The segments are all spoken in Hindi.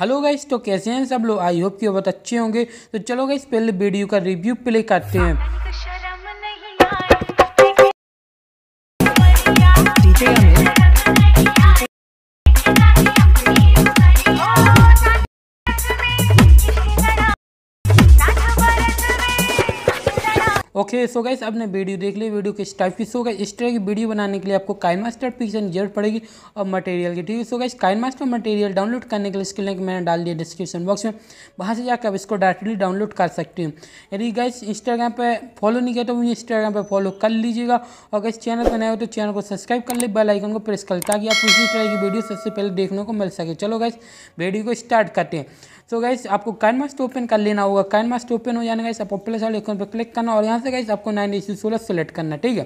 हेलो गाइस तो कैसे हैं सब लोग आई होप कि बहुत अच्छे होंगे तो चलो गाइस पहले वीडियो का रिव्यू प्ले करते हैं ओके सो गाइस आपने वीडियो देख ली वीडियो किस टाइप की सो गाइस इस तरह की वीडियो बनाने के लिए आपको काइन मास्टर पिक्चर की जरूरत पड़ेगी और मटेरियल की ठीक है so guys KineMaster material download करने के लिए इसके लिंक मैंने डाल दिया डिस्क्रिप्शन बॉक्स में वहाँ से जाकर आप इसको डायरेक्टली डाउनलोड कर सकते हैं यदि गाइस इंस्टाग्राम पर फॉलो नहीं किया तो मुझे इंस्टाग्राम पर फॉलो कर लीजिएगा और गाइस चैनल पर नया हो तो चैनल को सब्सक्राइब कर ले बेल आइकन को प्रेस कर ताकि आप इसी तरह की वीडियो सबसे पहले देखने को मिल सके चलो गाइस वीडियो को स्टार्ट करते हैं सो गाइस आपको मास्ट ओपन कर लेना होगा मास्ट ओपन हो जाने गाइस आपको प्लस वाले आइकन पर क्लिक करना और यहाँ से गाइस आपको नाइन इशू सोलह सेलेक्ट करना ठीक है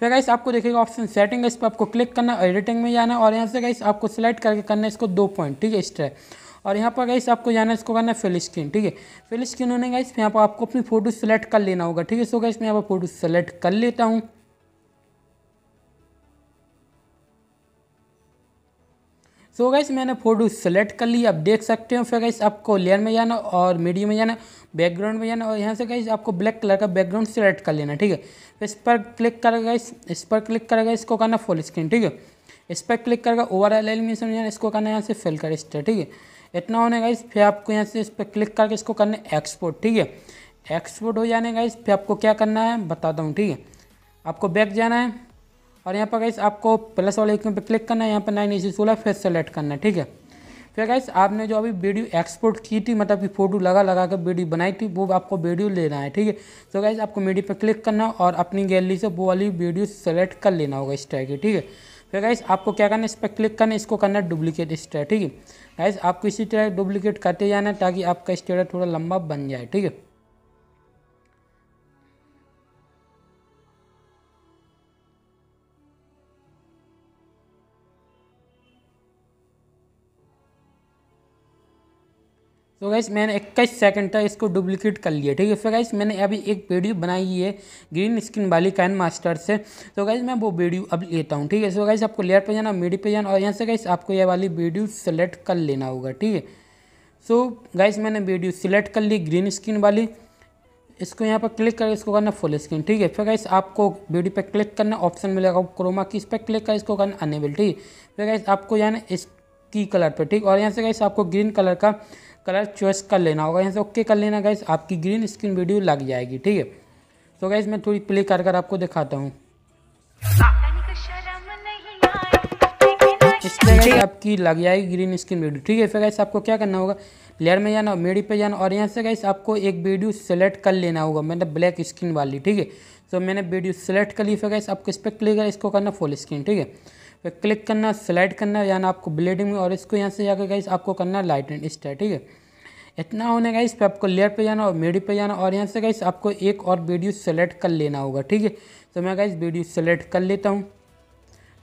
फिर गाइस आपको देखेगा ऑप्शन सेटिंग है इस पर आपको क्लिक करना एडिटिंग में जाना और यहाँ से गाइस आपको सेलेक्ट करके करना इसको दो पॉइंट ठीक है इस और यहाँ पर गाइस आपको जाना है इसको करना है फिल स्क्रीन ठीक है फिल स्क्रीन होने गाइस यहाँ पर आपको अपनी फोटो सेलेक्ट कर लेना होगा ठीक है सो गाइस मैं यहाँ पर फोटो सेलेक्ट कर लेता हूँ सो so गैस मैंने फोटो सेलेक्ट कर ली आप देख सकते हो फिर गैस आपको लेयर में जाना और मीडियम में जाना बैकग्राउंड में जाना और यहाँ से गैस आपको ब्लैक कलर का बैकग्राउंड सेलेक्ट कर लेना ठीक है तो इस पर क्लिक करेगा इस इस पर क्लिक करेगा इसको करना फुल स्क्रीन ठीक है इस पर क्लिक करेगा ओवर एल एलिमिनेशन जाना इसको करना यहाँ से फिल कर स्टर ठीक है इतना होने गाइस फिर आपको यहाँ से इस पर क्लिक करके इसको करना एक्सपोर्ट ठीक है एक्सपोर्ट हो जाने गाइस फिर आपको क्या करना है बताता हूँ ठीक है आपको बैक जाना है और यहाँ पर गाइस आपको प्लस वाले आइकन पर क्लिक करना है यहाँ पर नाइन इंची सोलह फिर सेलेक्ट करना है ठीक है फिर गाइस आपने जो अभी वीडियो एक्सपोर्ट की थी मतलब कि फ़ोटो लगा लगा कर वीडियो बनाई थी वो आपको वीडियो लेना है ठीक है तो गाइस आपको मीडिया पर क्लिक करना और अपनी गैलरी से वो वाली वीडियो सेलेक्ट कर लेना होगा इस टाइप की ठीक है फिर गाइस आपको क्या करना है इस पर क्लिक करना है इसको करना है डुप्लीकेट स्टेट ठीक है गाइस आपको इसी तरह डुप्लीकेट करते जाना है ताकि आपका स्टेटस थोड़ा लंबा बन जाए ठीक है तो गैस मैंने इक्कीस सेकंड तक इसको डुप्लीकेट कर लिया ठीक है फिर गैस मैंने अभी एक वीडियो बनाई है ग्रीन स्किन वाली कैन मास्टर से तो गैस मैं वो वीडियो अब लेता हूँ ठीक है सो गैस आपको लेयर पे जाना मीडी पे जाना और यहाँ से गैस आपको ये वाली वीडियो सेलेक्ट कर लेना होगा ठीक है सो गैस मैंने वीडियो सिलेक्ट कर ली ग्रीन स्किन वाली इसको यहाँ पर क्लिक करके इसको करना फुल स्क्रीन ठीक है फिर गाइस आपको वीडियो पर क्लिक करना ऑप्शन मिलेगा क्रोमा की इस पर क्लिक कर इसको करना अनेबल ठीक है फिर गाइस आपको जाना इसकी कलर पर ठीक और यहाँ से गैस आपको ग्रीन कलर का कलर चॉइस कर लेना होगा यहाँ से ओके कर लेना गाइस आपकी ग्रीन स्क्रीन वीडियो लग जाएगी ठीक है तो गाइस मैं थोड़ी प्ले कर कर आपको दिखाता हूँ इस तरह आपकी लग जाएगी ग्रीन स्क्रीन वीडियो ठीक है फिर गाइस आपको क्या करना होगा लेयर में जाना मेडी पे जाना और यहाँ से गाइस आपको एक वीडियो सेलेक्ट कर लेना होगा मतलब ब्लैक स्क्रीन वाली ठीक है तो मैंने वीडियो सेलेक्ट कर ली फिर गाइस आपको इस पर क्लिक इसको करना फुल स्क्रीन ठीक है क्लिक तो करना स्लाइड करना यानी आपको ब्लेडिंग में और इसको यहाँ से जाकर गाइस आपको करना लाइट एंड स्टार ठीक है इतना होने गाइस पे आपको लेयर पे जाना और मेडी पे जाना और यहाँ से गाइस आपको एक और वीडियो सेलेक्ट कर लेना होगा ठीक है तो मैं गाइस वीडियो सेलेक्ट कर लेता हूँ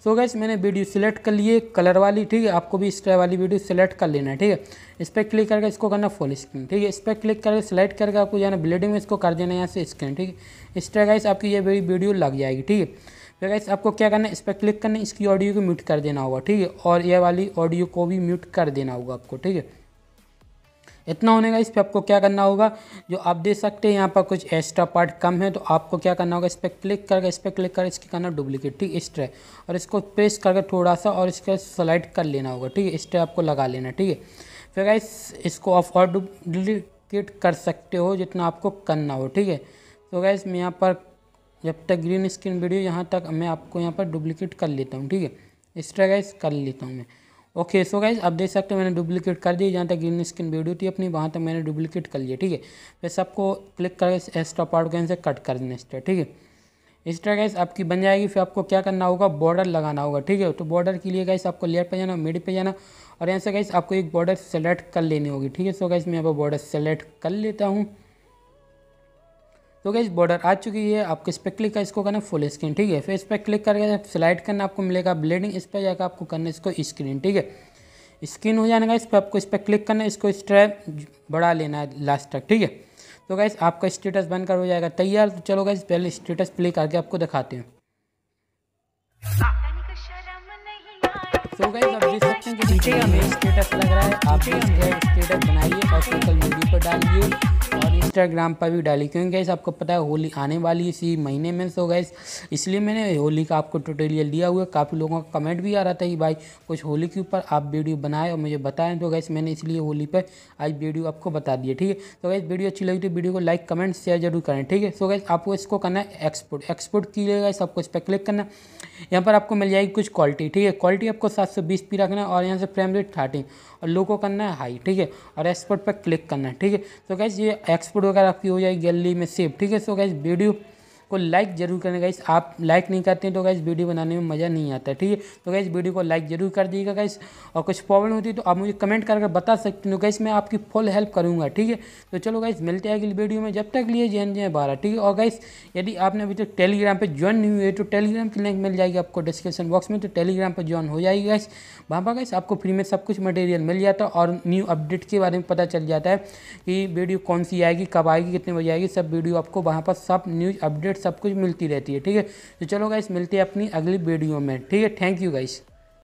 सो so गाइस मैंने वीडियो सेलेक्ट कर लिए कलर वाली ठीक है आपको भी इस तरह वाली वीडियो सेलेक्ट कर लेना है ठीक है इस पर क्लिक करके इसको करना फुल स्क्रीन ठीक है इस पर क्लिक करके सेलेक्ट करके आपको जाना ब्लेडिंग में इसको कर देना यहाँ से स्क्रीन ठीक है इस तरह गाइस आपकी ये वीडियो लग जाएगी ठीक है फिर तो गाइस आपको क्या करना है इस पर क्लिक करना है इसकी ऑडियो को म्यूट कर देना होगा ठीक है और ये वाली ऑडियो को भी म्यूट कर देना होगा आपको ठीक है इतना होने का इस पर आपको क्या करना होगा जो आप देख सकते हैं यहाँ पर कुछ एक्स्ट्रा पार्ट कम है तो आपको क्या करना होगा इस पर क्लिक करके इस पर क्लिक करके इसकी करना डुप्लीकेट ठीक इस तरह और इसको प्रेस करके थोड़ा सा और इसका स्लाइड कर लेना होगा ठीक है इस तरह आपको लगा लेना ठीक है फिर तो गाइस इसको आप और डुप्लीकेट कर सकते हो जितना आपको करना हो ठीक है तो गैस मैं यहाँ पर जब तक ग्रीन स्क्रीन वीडियो यहाँ तक मैं आपको यहाँ पर डुप्लीकेट कर लेता हूँ ठीक है एक्स्ट्रा गाइज कर लेता हूँ मैं ओके सो गाइज आप देख सकते हो मैंने डुप्लीकेट कर दी जहाँ तक ग्रीन स्क्रीन वीडियो थी अपनी वहाँ तक मैंने डुप्लीकेट कर लिया ठीक है वैसे आपको क्लिक करके एक्स्ट्रा पार्ट को से कट कर देना स्ट्रा ठीक है इस तरह गैस आपकी बन जाएगी फिर आपको क्या करना होगा बॉर्डर लगाना होगा ठीक है तो बॉर्डर के लिए गाइस आपको लेयर पे जाना मिड पे जाना और यहाँ से गाइस आपको एक बॉर्डर सेलेक्ट कर लेनी होगी ठीक है सो गाइस मैं यहाँ पर बॉर्डर सेलेक्ट कर लेता हूँ तो गैस बॉर्डर आ चुकी है आपको इस पर क्लिक कर इसको करना फुल स्क्रीन ठीक है फिर इस पर क्लिक करके स्लाइड करना आपको मिलेगा ब्लेडिंग इस पर जाकर आपको करना इसको स्क्रीन ठीक है स्क्रीन हो जाने का इस पर आपको इस पर क्लिक करना इसको स्ट्रैप बढ़ा लेना है लास्ट तक ठीक है तो गैस आपका स्टेटस बनकर हो जाएगा तैयार तो चलो गैस पहले स्टेटस प्ले करके आपको दिखाते हैं तो गैस आप देख सकते हैं कि स्टेटस लग रहा है आप स्टेटस बनाइए और सोशल मीडिया पर डालिए इंस्टाग्राम पर भी डाली क्योंकि गैस आपको पता है होली आने वाली इसी महीने में सो गैस इसलिए मैंने होली का आपको ट्यूटोरियल दिया हुआ काफ़ी लोगों का कमेंट भी आ रहा था कि भाई कुछ होली के ऊपर आप वीडियो बनाए और मुझे बताएं तो गैस मैंने इसलिए होली पर आज वीडियो आपको बता दिए ठीक है तो गैस वीडियो अच्छी लगी तो वीडियो को लाइक कमेंट शेयर जरूर करें ठीक है सो गैस आपको इसको करना है एक्सपोर्ट एक्सपोर्ट कीजिएगा इस आपको इस पर क्लिक करना यहाँ पर आपको मिल जाएगी कुछ क्वालिटी ठीक है क्वालिटी आपको सात सौ बीस पी रखना है और यहाँ से फ्रेम रेट थर्टीन और लोगों करना है हाई ठीक है और एक्सपोर्ट पर क्लिक करना है ठीक है तो गैस ये एक्सपोर्ट वगैरह आपकी हो जाएगी गैलरी में सेव ठीक है सो गैस वीडियो को लाइक जरूर करें गाइस आप लाइक नहीं करते तो गाइस वीडियो बनाने में मज़ा नहीं आता ठीक है तो गाइस वीडियो को लाइक जरूर कर दीजिएगा गाइस और कुछ प्रॉब्लम होती है तो आप मुझे कमेंट करके बता सकते हो गाइस मैं आपकी फुल हेल्प करूँगा ठीक है तो चलो गाइस मिलते हैं अगली वीडियो में जब तक लिए जैन जय बारह ठीक है और गाइस यदि आपने अभी तक टेलीग्राम पर ज्वाइन नहीं हुए तो टेलीग्राम की लिंक मिल जाएगी आपको डिस्क्रिप्शन बॉक्स में तो टेलीग्राम पर ज्वाइन हो जाएगी गाइस वहाँ पर गाइस आपको फ्री में सब कुछ मटेरियल मिल जाता है और न्यू अपडेट के बारे में पता चल जाता है कि वीडियो कौन सी आएगी कब आएगी कितने बजे आएगी सब वीडियो आपको वहाँ पर सब न्यूज़ अपडेट्स सब कुछ मिलती रहती है ठीक है तो चलो गाइस मिलते हैं अपनी अगली वीडियो में ठीक है थैंक यू गाइस